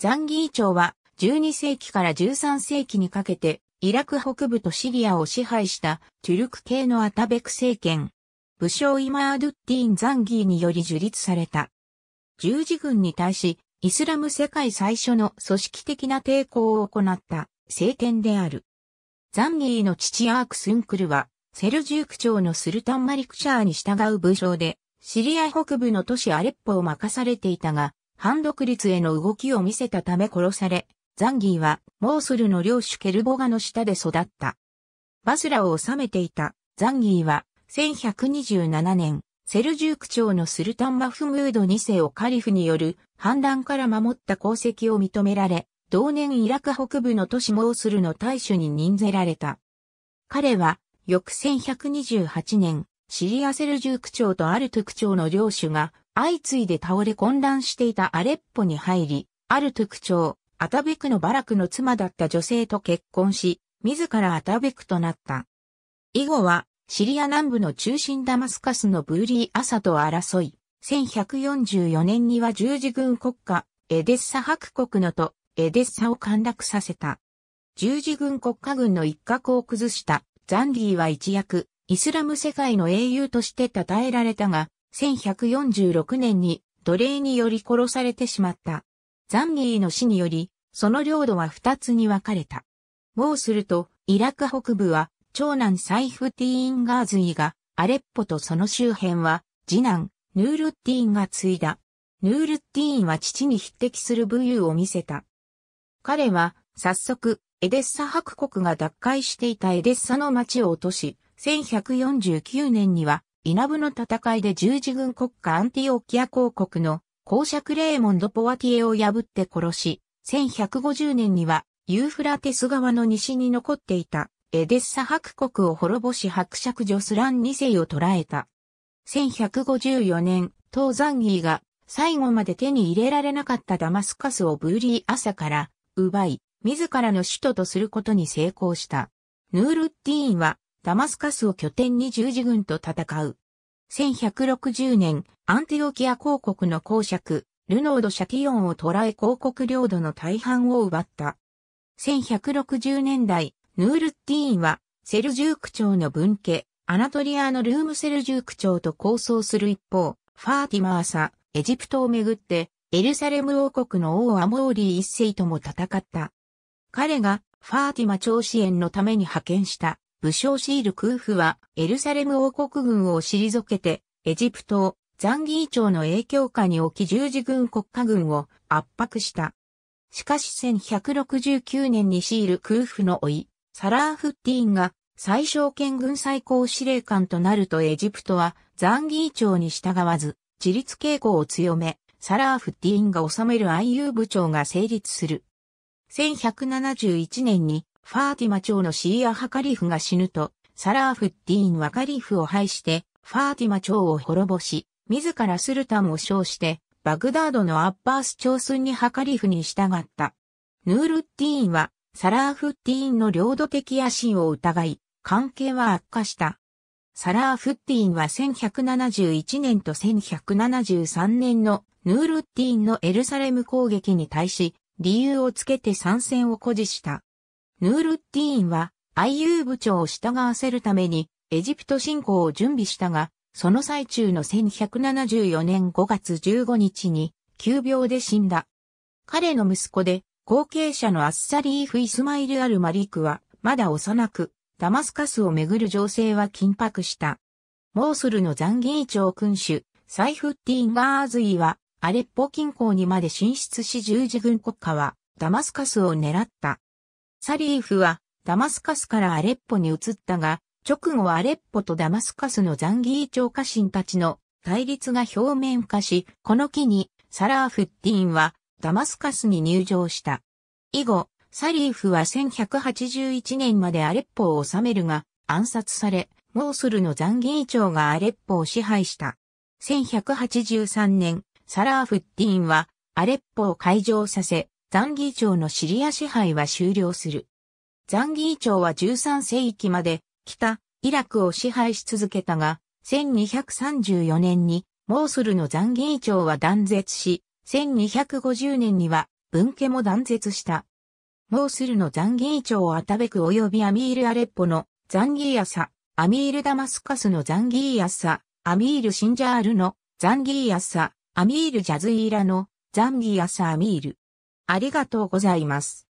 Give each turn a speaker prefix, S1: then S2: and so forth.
S1: ザンギー朝は12世紀から13世紀にかけてイラク北部とシリアを支配したトゥルク系のアタベク政権。武将イマードゥッティン・ザンギーにより樹立された。十字軍に対し、イスラム世界最初の組織的な抵抗を行った政権である。ザンギーの父アークスンクルは、セルジューク朝のスルタン・マリクシャーに従う武将で、シリア北部の都市アレッポを任されていたが、反独立への動きを見せたため殺され、ザンギーはモーソルの領主ケルボガの下で育った。バスラを治めていたザンギーは1127年、セルジューク朝のスルタンマフムード2世をカリフによる反乱から守った功績を認められ、同年イラク北部の都市モースルの大主に任ぜられた。彼は、翌1128年、シリアセルジューク朝とアルトゥク朝の領主が相次いで倒れ混乱していたアレッポに入り、ある特徴、アタベクのバラクの妻だった女性と結婚し、自らアタベクとなった。以後は、シリア南部の中心ダマスカスのブーリー・アサと争い、1144年には十字軍国家、エデッサ博国のと、エデッサを陥落させた。十字軍国家軍の一角を崩した、ザンディは一躍、イスラム世界の英雄として称えられたが、1146年に奴隷により殺されてしまった。ザンギーの死により、その領土は二つに分かれた。もうすると、イラク北部は、長男サイフティーン・ガーズイが、アレッポとその周辺は、次男、ヌールッティーンが継いだ。ヌールッティーンは父に匹敵する武勇を見せた。彼は、早速、エデッサ白国が奪回していたエデッサの町を落とし、1149年にはナブの戦いで十字軍国家アンティオキア公国の公爵レーモンド・ポワティエを破って殺し、1150年にはユーフラテス川の西に残っていたエデッサ博国を滅ぼし伯爵ョスラン2世を捕らえた。1154年、東山ザンギーが最後まで手に入れられなかったダマスカスをブーリー朝から奪い、自らの首都とすることに成功した。ヌールッティーンはダマスカスを拠点に十字軍と戦う。1160年、アンティオキア公国の公爵、ルノード・シャティオンを捕らえ公国領土の大半を奪った。1160年代、ヌールッティーンは、セルジューク朝の分家、アナトリアのルームセルジューク朝と構想する一方、ファーティマーサ、エジプトをめぐって、エルサレム王国の王アモーリー一世とも戦った。彼が、ファーティマ朝支援のために派遣した、武将シール空父はエルサレム王国軍を退けて、エジプトをザンギー朝の影響下に置き十字軍国家軍を圧迫した。しかし1169年にシール空父の甥、サラーフッティーンが最小権軍最高司令官となるとエジプトはザンギー朝に従わず、自立傾向を強め、サラーフッティーンが治める IU 部長が成立する。1171年にファーティマ朝のシーアハカリフが死ぬと、サラーフッディーンはカリフを廃して、ファーティマ朝を滅ぼし、自らスルタンを称して、バグダードのアッバース朝寸にハカリフに従った。ヌールッディーンは、サラーフッディーンの領土的野心を疑い、関係は悪化した。サラーフッディーンは1171年と1173年のヌールッディーンのエルサレム攻撃に対し、理由をつけて参戦を誇示した。ヌールッティーンは、IU 部長を従わせるために、エジプト侵攻を準備したが、その最中の1174年5月15日に、急病で死んだ。彼の息子で、後継者のアッサリーフ・イスマイル・アル・マリークは、まだ幼く、ダマスカスをめぐる情勢は緊迫した。モースルのザンギ長朝君主、サイフッティン・ガーズイは、アレッポ近郊にまで進出し十字軍国家は、ダマスカスを狙った。サリーフはダマスカスからアレッポに移ったが、直後アレッポとダマスカスのザンギー朝家臣たちの対立が表面化し、この機にサラーフッティーンはダマスカスに入城した。以後、サリーフは1181年までアレッポを治めるが暗殺され、モーソルのザンギー朝がアレッポを支配した。1183年、サラーフッティーンはアレッポを開城させ、ザンギー朝のシリア支配は終了する。ザンギー朝は13世紀まで北、イラクを支配し続けたが、1234年にモースルのザンギー朝は断絶し、1250年には分家も断絶した。モースルのザンギー朝をアタベク及びアミールアレッポのザンギーアサ、アミールダマスカスのザンギーアサ、アミールシンジャールのザンギーアサ、アミールジャズイーラのザンギーアサアミール。ありがとうございます。